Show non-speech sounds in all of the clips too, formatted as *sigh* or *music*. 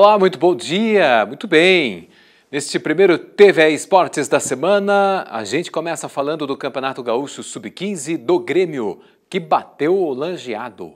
Olá, muito bom dia, muito bem. Neste primeiro TV Esportes da semana, a gente começa falando do Campeonato Gaúcho Sub-15 do Grêmio, que bateu o Langeado.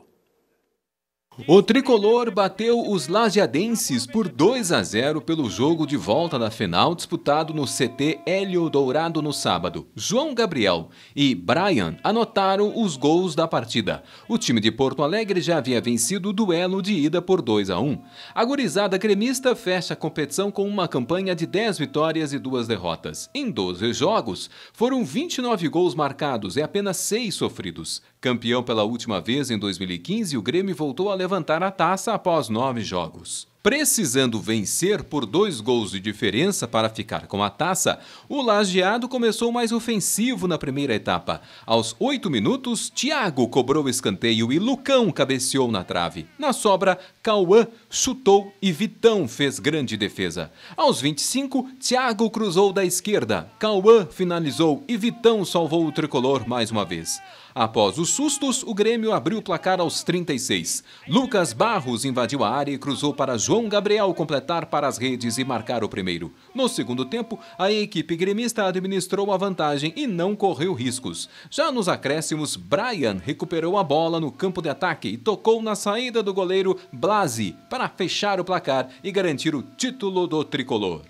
O tricolor bateu os lajeadenses por 2 a 0 pelo jogo de volta da final disputado no CT Hélio Dourado no sábado. João Gabriel e Brian anotaram os gols da partida. O time de Porto Alegre já havia vencido o duelo de ida por 2 a 1. A gurizada gremista fecha a competição com uma campanha de 10 vitórias e duas derrotas. Em 12 jogos, foram 29 gols marcados e apenas 6 sofridos. Campeão pela última vez em 2015, o Grêmio voltou a levantar a taça após nove jogos. Precisando vencer por dois gols de diferença para ficar com a taça, o Lajeado começou mais ofensivo na primeira etapa. Aos oito minutos, Thiago cobrou o escanteio e Lucão cabeceou na trave. Na sobra, Cauã chutou e Vitão fez grande defesa. Aos 25, Thiago cruzou da esquerda, Cauã finalizou e Vitão salvou o tricolor mais uma vez. Após os sustos, o Grêmio abriu o placar aos 36. Lucas Barros invadiu a área e cruzou para Ju João Gabriel completar para as redes e marcar o primeiro. No segundo tempo, a equipe gremista administrou a vantagem e não correu riscos. Já nos acréscimos, Brian recuperou a bola no campo de ataque e tocou na saída do goleiro Blasi para fechar o placar e garantir o título do tricolor.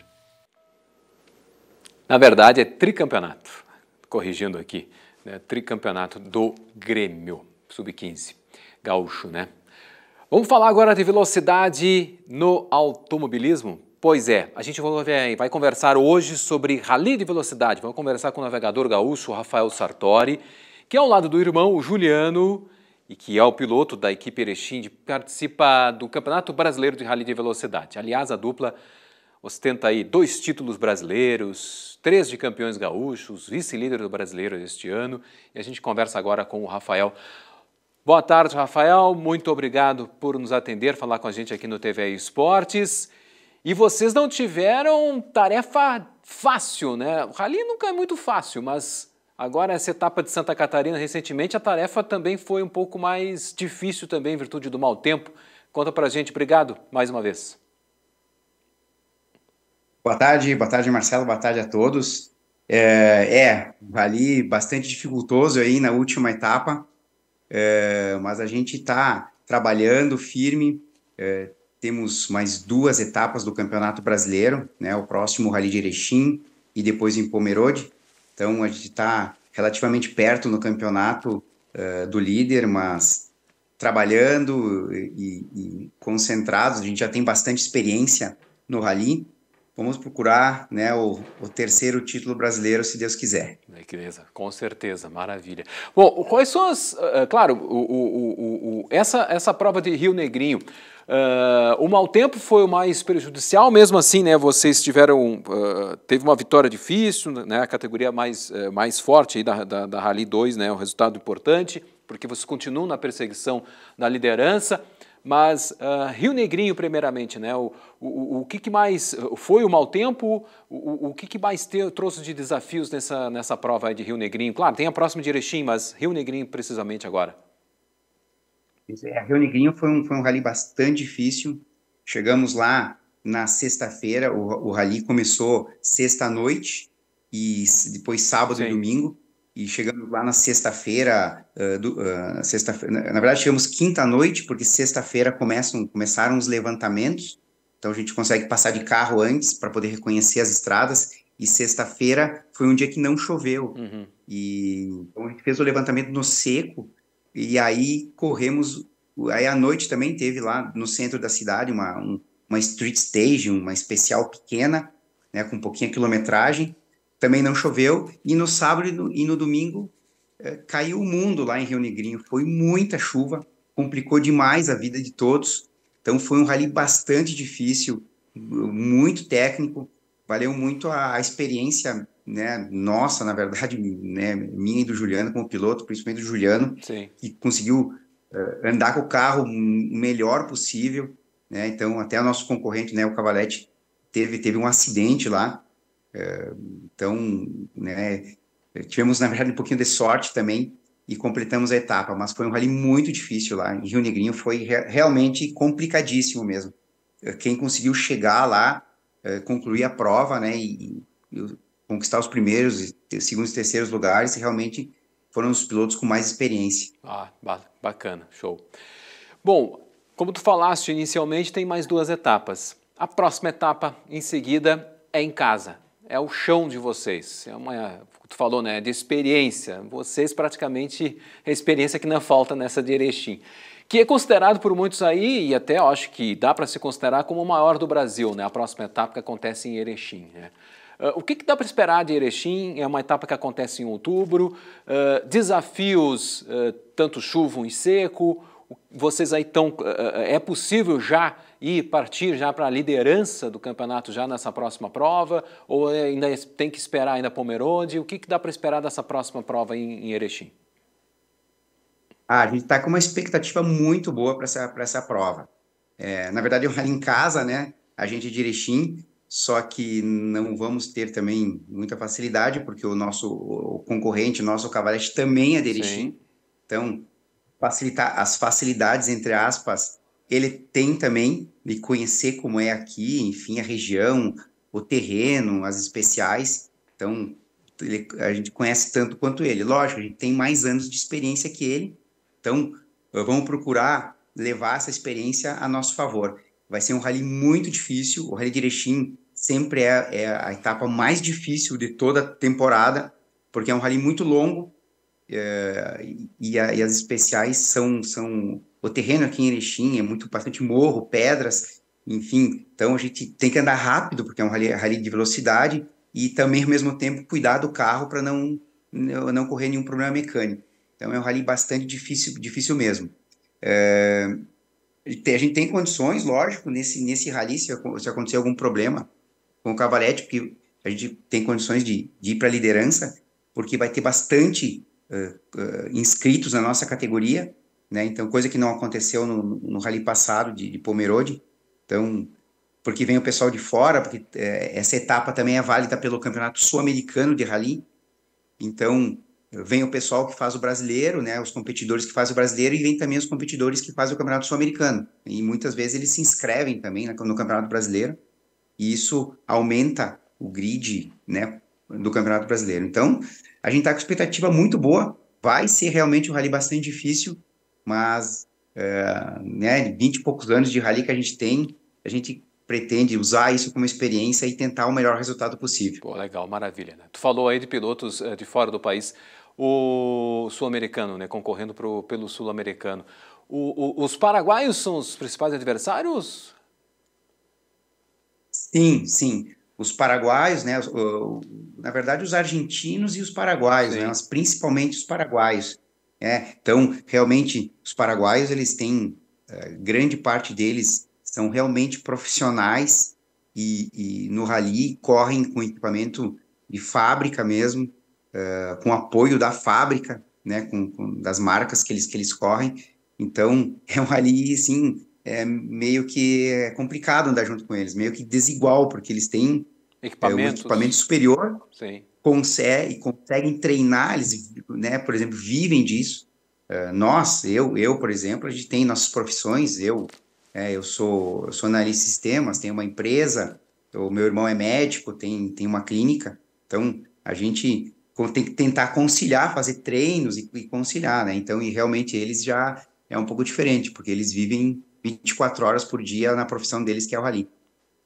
Na verdade, é tricampeonato. Corrigindo aqui, né? tricampeonato do Grêmio, sub-15. Gaúcho, né? Vamos falar agora de velocidade no automobilismo? Pois é, a gente vai conversar hoje sobre rally de velocidade. Vamos conversar com o navegador gaúcho Rafael Sartori, que é ao lado do irmão Juliano e que é o piloto da equipe Erechim, participar do Campeonato Brasileiro de Rally de Velocidade. Aliás, a dupla ostenta aí dois títulos brasileiros, três de campeões gaúchos, vice-líder do brasileiro este ano. E a gente conversa agora com o Rafael Boa tarde, Rafael. Muito obrigado por nos atender, falar com a gente aqui no TV Esportes. E vocês não tiveram tarefa fácil, né? O rally nunca é muito fácil, mas agora essa etapa de Santa Catarina recentemente, a tarefa também foi um pouco mais difícil também em virtude do mau tempo. Conta pra gente, obrigado mais uma vez. Boa tarde, boa tarde Marcelo, boa tarde a todos. É, é bastante dificultoso aí na última etapa, é, mas a gente está trabalhando firme. É, temos mais duas etapas do Campeonato Brasileiro, né? O próximo o Rally de Erechim e depois em Pomerode. Então a gente está relativamente perto no campeonato uh, do líder, mas trabalhando e, e concentrados. A gente já tem bastante experiência no Rally vamos procurar né, o, o, terceiro título brasileiro, se Deus quiser. Beleza, com certeza, maravilha. Bom, quais são as. Uh, claro, o, o, essa, essa prova de Rio Negrinho. Uh, o mau tempo foi o mais prejudicial, mesmo assim, né? Vocês tiveram, uh, teve uma vitória difícil, né? A categoria mais, mais forte aí da, da, da Rally 2, né? Um resultado importante, porque vocês continuam na perseguição da liderança. Mas uh, Rio Negrinho, primeiramente, né? O, o, o que, que mais foi o mau tempo? O, o que, que mais te, trouxe de desafios nessa, nessa prova de Rio Negrinho? Claro, tem a próxima de Erechim, mas Rio Negrinho precisamente agora. É, Rio Negrinho foi um, foi um rally bastante difícil. Chegamos lá na sexta-feira, o, o rally começou sexta-noite e depois sábado Sim. e domingo. E chegamos lá na sexta-feira, uh, uh, sexta na verdade chegamos quinta-noite, porque sexta-feira começam, começaram os levantamentos, então a gente consegue passar de carro antes para poder reconhecer as estradas, e sexta-feira foi um dia que não choveu, uhum. e então a gente fez o levantamento no seco, e aí corremos, aí à noite também teve lá no centro da cidade uma, um, uma street stage, uma especial pequena, né, com pouquinha quilometragem, também não choveu, e no sábado e no, e no domingo é, caiu o mundo lá em Rio Negrinho, foi muita chuva, complicou demais a vida de todos, então foi um rally bastante difícil, muito técnico, valeu muito a, a experiência né, nossa, na verdade, *laughs* né, minha e do Juliano como piloto, principalmente do Juliano, Sim. que conseguiu uh, andar com o carro o melhor possível, né, então até o nosso concorrente, né, o Cavalete, teve, teve um acidente lá, então, né, tivemos, na verdade, um pouquinho de sorte também e completamos a etapa, mas foi um rally muito difícil lá. Em Rio Negrinho foi re realmente complicadíssimo mesmo. Eh, quem conseguiu chegar lá, eh, concluir a prova, né, e, e conquistar os primeiros, segundos e terceiros lugares, realmente foram os pilotos com mais experiência. Ah, bacana, show. Bom, como tu falaste inicialmente, tem mais duas etapas. A próxima etapa, em seguida, é em casa é o chão de vocês. É uma, tu falou, né, é de experiência. Vocês praticamente é a experiência que não falta nessa de Erechim, que é considerado por muitos aí e até acho que dá para se considerar como o maior do Brasil, né? A próxima etapa que acontece em Erechim, né? Uh, o que, que dá para esperar de Erechim? É uma etapa que acontece em outubro. Uh, desafios, uh, tanto chuva e seco, vocês aí estão, eh, eh, é possível já ir partir já para a liderança do campeonato já nessa próxima prova ou é, ainda tem que esperar ainda Pomerode? O que, que dá para esperar dessa próxima prova em, em Erechim? Ah, a gente está com uma expectativa muito boa para essa, essa prova. É, na verdade, é um rally em casa, né? A gente é de Erechim, só que não vamos ter também muita facilidade, porque o nosso o concorrente, o nosso cavalete também é de Erechim. Sim. Então, facilitar as facilidades, entre aspas, ele tem também de conhecer como é aqui, enfim, a região, o terreno, as especiais. Então, ele, a gente conhece tanto quanto ele. Lógico, a gente tem mais anos de experiência que ele. Então, vamos procurar levar essa experiência a nosso favor. Vai ser um rally muito difícil. O Rally de Erechim sempre é, é a etapa mais difícil de toda a temporada, porque é um rally muito longo, é, e, a, e, as especiais são, são o terreno aqui em Erechim é muito bastante morro, pedras, enfim. Então a gente tem que andar rápido porque é um rally, rally de velocidade e também ao mesmo tempo cuidar do carro para não, não correr nenhum problema mecânico. Então é um rally bastante difícil, difícil mesmo. É, a gente tem condições, lógico, nesse, nesse rally, se, se acontecer algum problema com o cavalete, porque a gente tem condições de, de ir para a liderança, porque vai ter bastante uh, inscritos na nossa categoria, né? Então, coisa que não aconteceu no, no rally passado de, de Pomerode. Então, porque vem o pessoal de fora, porque eh, essa etapa também é válida pelo Campeonato Sul-Americano de Rally. Então, vem o pessoal que faz o brasileiro, né, os competidores que fazem o brasileiro, e vem também os competidores que fazem o Campeonato Sul-Americano. E muitas vezes eles se inscrevem também no Campeonato Brasileiro, e isso aumenta o grid, né, do Campeonato Brasileiro. Então, a gente está com expectativa muito boa. Vai ser realmente um rally bastante difícil, mas é, né, 20 e poucos anos de rally que a gente tem, a gente pretende usar isso como experiência e tentar o melhor resultado possível. Pô, legal, maravilha. Né? Tu falou aí de pilotos é, de fora do país, o sul-americano, né, concorrendo pro, pelo sul-americano. os paraguaios são os principais adversários? Sim, sim os paraguaios, né, na verdade, os argentinos e os paraguaios, né, mas principalmente os paraguaios. Né? Então, realmente, os paraguaios, eles têm, eh, grande parte deles são realmente profissionais e, e no rally correm com equipamento de fábrica mesmo, uh, com apoio da fábrica, né, com, com, das marcas que eles, que eles correm. Então, *laughs* é um rally, sim é meio que é complicado andar junto com eles, meio que desigual, porque eles têm É, um equipamento superior, Consegue, conseguem treinar, eles, né, por exemplo, vivem disso. É, nós, eu, eu, por exemplo, a gente tem nossas profissões, eu, é, eu sou, eu sou analista de sistemas, tenho uma empresa, o meu irmão é médico, tem, tem uma clínica, então a gente tem que tentar conciliar, fazer treinos e, e conciliar, né, então, e realmente eles já é um pouco diferente, porque eles vivem 24 horas por dia na profissão deles, que é o rally.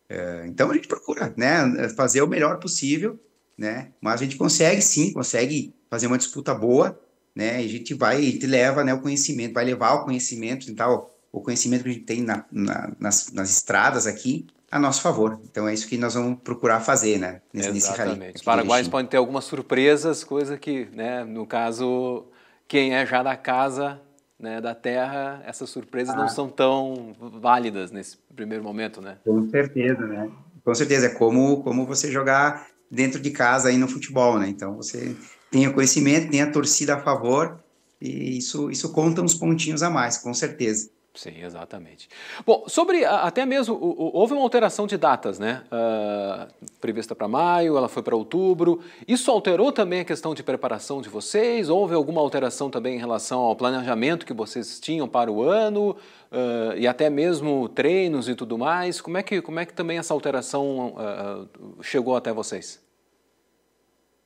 É, então a gente procura, né, fazer o melhor possível, né, mas a gente consegue sim, consegue fazer uma disputa boa, né, e a gente vai e te leva, né, o conhecimento, vai levar o conhecimento e tal, o conhecimento que a gente tem na, na, nas, nas estradas aqui, a nosso favor. Então é isso que nós vamos procurar fazer, né? Nesse, Exatamente. Os paraguaios podem ter algumas surpresas, coisa que, né, no caso, quem é já da casa né, da Terra, essas surpresas ah. não são tão válidas nesse primeiro momento, né? Com certeza, né? Com certeza, é como, como você jogar dentro de casa aí no futebol, né? Então você tem o conhecimento, tem a torcida a favor e isso, isso conta uns pontinhos a mais, com certeza. Sim, exatamente. Bom, sobre até mesmo, houve uma alteração de datas, né? Uh, prevista para maio, ela foi para outubro. Isso alterou também a questão de preparação de vocês? Houve alguma alteração também em relação ao planejamento que vocês tinham para o ano? Uh, e até mesmo treinos e tudo mais? Como é que, como é que também essa alteração uh, chegou até vocês?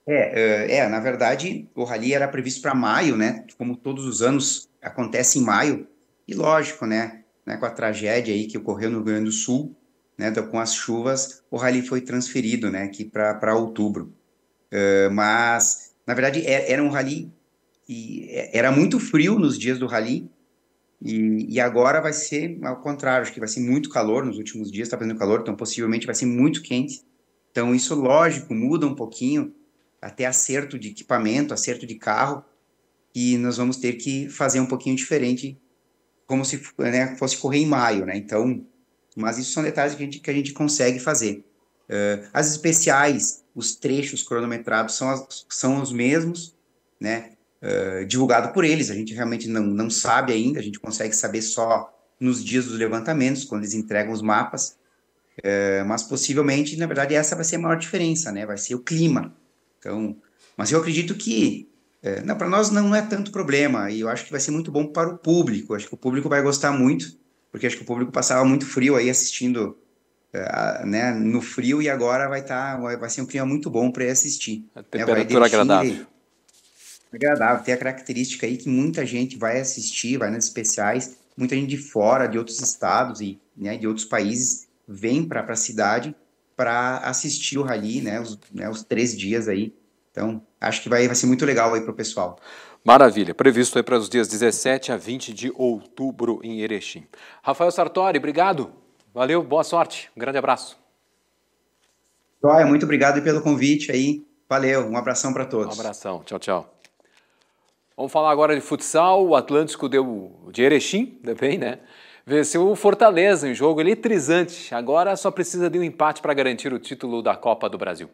É, eh, é, na verdade, o rally era previsto para maio, né? Como todos os anos acontece em maio e lógico, né, né, com a tragédia aí que ocorreu no Rio Grande do Sul, né, com as chuvas, o rally foi transferido, né, aqui para outubro. Uh, mas, na verdade, é, era um rally e é, era muito frio nos dias do rally e, e, agora vai ser ao contrário, acho que vai ser muito calor nos últimos dias, está fazendo calor, então possivelmente vai ser muito quente. Então isso, lógico, muda um pouquinho até acerto de equipamento, acerto de carro, e nós vamos ter que fazer um pouquinho diferente como se né, fosse correr em maio, né? Então, mas isso são detalhes que a gente, que a gente consegue fazer. Uh, as especiais, os trechos cronometrados são, as, são os mesmos, né? Uh, divulgado por eles, a gente realmente não, não sabe ainda, a gente consegue saber só nos dias dos levantamentos, quando eles entregam os mapas, uh, mas possivelmente, na verdade, essa vai ser a maior diferença, né? Vai ser o clima. Então, mas eu acredito que é, para nós não é tanto problema, e eu acho que vai ser muito bom para o público. Acho que o público vai gostar muito, porque acho que o público passava muito frio aí assistindo é, né, no frio, e agora vai, tá, vai, vai ser um clima muito bom para assistir. Né? A temperatura né, agradável. Agradável, tem a característica aí que muita gente vai assistir, vai nas especiais, muita gente de fora, de outros estados e né, de outros países vem para a cidade para assistir o rally, né, os, né, os três dias aí então, acho que vai, vai ser muito legal aí para o pessoal. Maravilha, previsto aí para os dias 17 a 20 de outubro em Erechim. Rafael Sartori, obrigado. Valeu, boa sorte. Um grande abraço. Joia, muito obrigado pelo convite aí. Valeu, um abração para todos. Um abração, tchau, tchau. Vamos falar agora de futsal. O Atlântico deu de Erechim, também, *laughs* né? Venceu o Fortaleza em jogo eletrizante. Agora só precisa de um empate para garantir o título da Copa do Brasil.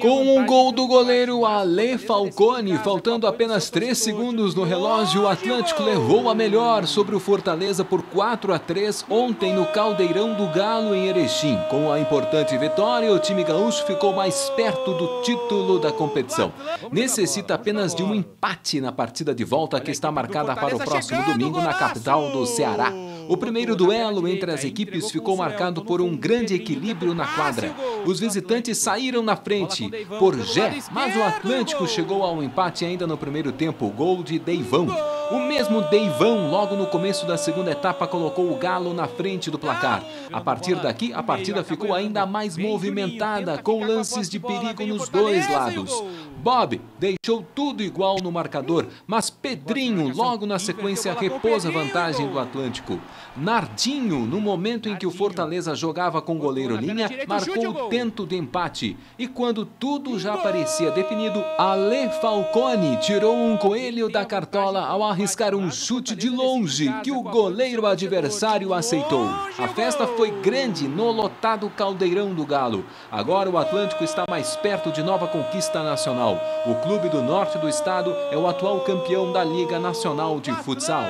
Com um gol do goleiro Ale Falcone, faltando apenas 3 segundos no relógio, o Atlântico levou a melhor sobre o Fortaleza por 4 a 3 ontem no Caldeirão do Galo em Erechim. Com a importante vitória, o time gaúcho ficou mais perto do título da competição. Necessita apenas de um empate na partida de volta que está marcada para o próximo domingo na capital do Ceará. O primeiro duelo entre as equipes ficou marcado por um grande equilíbrio na quadra. Os visitantes saíram na frente por Jé, mas o Atlântico chegou ao empate ainda no primeiro tempo. Gol de Deivão. O mesmo Deivão, logo no começo da segunda etapa, colocou o Galo na frente do placar. A partir daqui, a partida ficou ainda mais movimentada, com lances de perigo nos dois lados. Bob deixou tudo igual no marcador, mas Pedrinho logo na sequência repôs a vantagem do Atlântico. Nardinho, no momento em que o Fortaleza jogava com o goleiro linha, marcou o tento de empate. E quando tudo já parecia definido, Ale Falcone tirou um coelho da cartola ao arriscar um chute de longe que o goleiro adversário aceitou. A festa foi grande no lotado caldeirão do Galo. Agora o Atlântico está mais perto de nova conquista nacional futsal. O clube do norte do estado é o atual campeão da Liga Nacional de Futsal.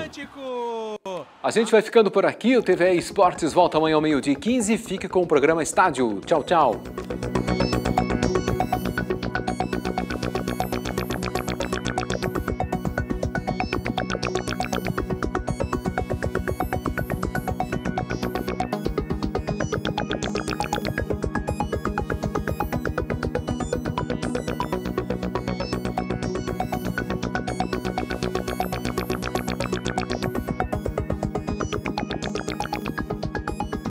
A gente vai ficando por aqui. O TVE Esportes volta amanhã ao meio-dia 15. Fique com o programa Estádio. Tchau, tchau.